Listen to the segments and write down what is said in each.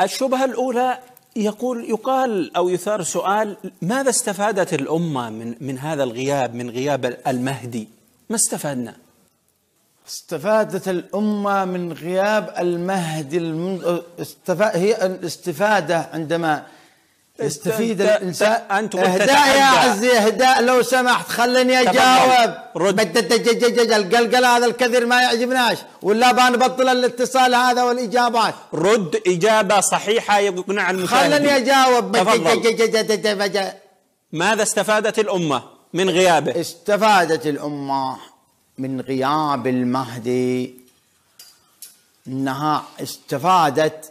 الشبهة الأولى يقول يقال أو يثار سؤال ماذا استفادت الأمة من, من هذا الغياب من غياب المهدي ما استفدنا استفادت الأمة من غياب المهدي هي الاستفادة عندما يستفيد الانسان انت اهداء يا عزي اهداء لو سمحت خليني اجاوب القلقل هذا الكثير ما يعجبناش ولا بنبطل الاتصال هذا والاجابات رد اجابه صحيحه يقنع المشاهدين خليني اجاوب ماذا استفادت الامه من غيابه؟ استفادت الامه من غياب المهدي انها استفادت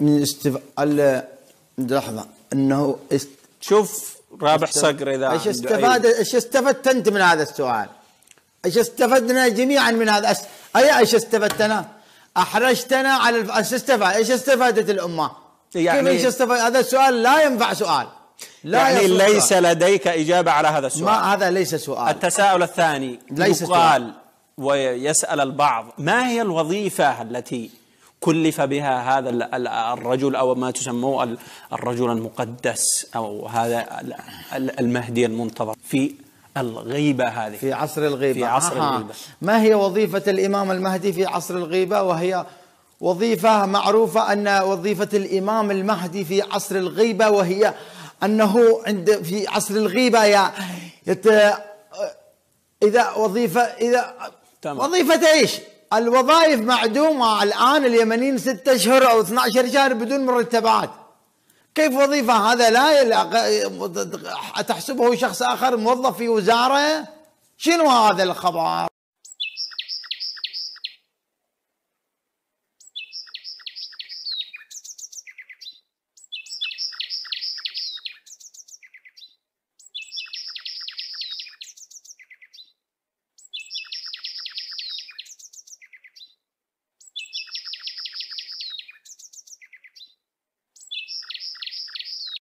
من استف... لحظه انه است... شوف رابح است... صقر اذا ايش استفاد ايش استفدت انت من هذا السؤال؟ ايش استفدنا جميعا من هذا أس... اي ايش استفدت انا؟ احرجتنا على الف... ايش استفاد ايش استفادت الامه؟ يعني كيف ايش استفاد هذا السؤال لا ينفع سؤال لا يعني ليس سؤال. لديك اجابه على هذا السؤال ما هذا ليس سؤال التساؤل الثاني ليس يقال سؤال. ويسال البعض ما هي الوظيفه التي كلف بها هذا الرجل او ما تسموه الرجل المقدس او هذا المهدي المنتظر في الغيبة هذه في عصر الغيبة في عصر آه. الغيبة ما هي وظيفة الإمام المهدي في عصر الغيبة وهي وظيفة معروفة أن وظيفة الإمام المهدي في عصر الغيبة وهي أنه عند في عصر الغيبة يت إذا وظيفة إذا تمام. وظيفة إيش؟ الوظائف معدومة الآن اليمنيين ستة أشهر أو 12 شهر بدون مرتبات كيف وظيفة هذا لا أتحسبه تحسبه شخص آخر موظف في وزارة شنو هذا الخبر